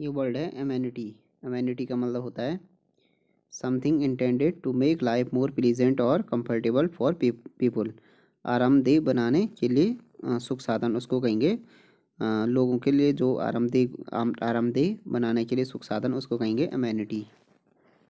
ये वर्ड है amenity amenity का मतलब होता है something intended to make life more pleasant और कंफर्टेबल फॉर पीपल आरामदेह बनाने के लिए सुख साधन उसको कहेंगे लोगों के लिए जो आरामदेह आरामदेह बनाने के लिए सुख साधन उसको कहेंगे अमेनिटी